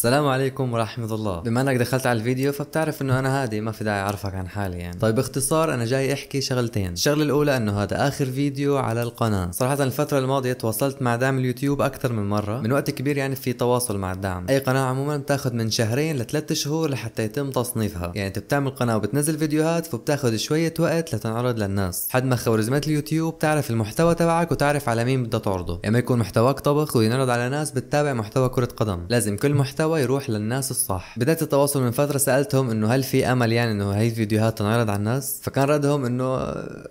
السلام عليكم ورحمة الله بما انك دخلت على الفيديو فبتعرف انه انا هادي ما في داعي اعرفك عن حالي يعني طيب باختصار انا جاي احكي شغلتين الشغلة الاولى انه هذا اخر فيديو على القناة صراحة الفترة الماضية تواصلت مع دعم اليوتيوب اكثر من مرة من وقت كبير يعني في تواصل مع الدعم اي قناة عموما بتاخذ من شهرين لثلاث شهور لحتى يتم تصنيفها يعني انت بتعمل قناة وبتنزل فيديوهات فبتاخذ شوية وقت لتنعرض للناس حد ما خوارزمات اليوتيوب تعرف المحتوى تبعك وتعرف على مين بدها تعرضه يعني ما يكون محتواك طبخ وينعرض على ناس بتتابع محتوى كرة قدم لازم كل محتوى المحتوى يروح للناس الصح بداية التواصل من فترة سألتهم انه هل في امل يعني انه هاي الفيديوهات تنعرض على الناس فكان ردهم انه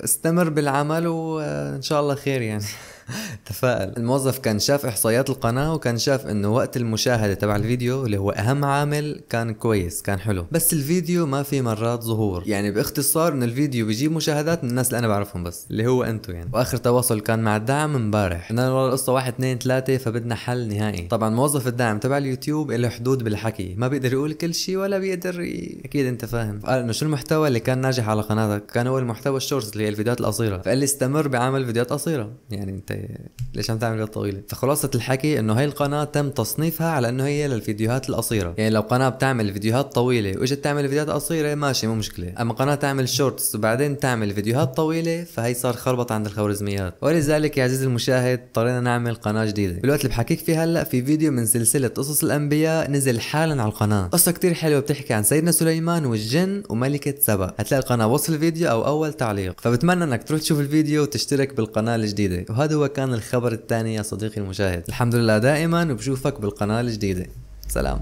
استمر بالعمل وان شاء الله خير يعني تفائل الموظف كان شاف احصائيات القناه وكان شاف انه وقت المشاهده تبع الفيديو اللي هو اهم عامل كان كويس كان حلو بس الفيديو ما في مرات ظهور يعني باختصار انه الفيديو بيجيب مشاهدات من الناس اللي انا بعرفهم بس اللي هو انتم يعني واخر تواصل كان مع الدعم امبارح قلنا له القصه 1 2 3 فبدنا حل نهائي طبعا موظف الدعم تبع اليوتيوب له حدود بالحكي ما بيقدر يقول كل شيء ولا بيقدر ي... اكيد انت فاهم قال انه شو المحتوى اللي كان ناجح على قناتك كان هو المحتوى الشورتس اللي هي الفيديوهات القصيره فقال لي استمر بعمل فيديوهات قصيره يعني انت ليش عم تعمل طويله فخلاصه الحكي انه هي القناه تم تصنيفها على انه هي للفيديوهات القصيره يعني لو قناه بتعمل فيديوهات طويله واجت تعمل فيديوهات قصيره ماشي مو مشكله اما قناه تعمل شورتس وبعدين تعمل فيديوهات طويله فهي صار خربط عند الخوارزميات ولذلك يا عزيزي المشاهد اضطرينا نعمل قناه جديده بالوقت اللي بحكيك فيه هلا في فيديو من سلسله قصص الانبياء نزل حالا على القناه قصه كتير حلوه بتحكي عن سيدنا سليمان والجن وملكه سبا هتلاقي القناه وصف الفيديو او اول تعليق فبتمنى انك تروح تشوف الفيديو وتشترك بالقناه الجديده وهذا هو كان الخبر الثاني يا صديقي المشاهد الحمد لله دائما وبشوفك بالقناة الجديدة سلام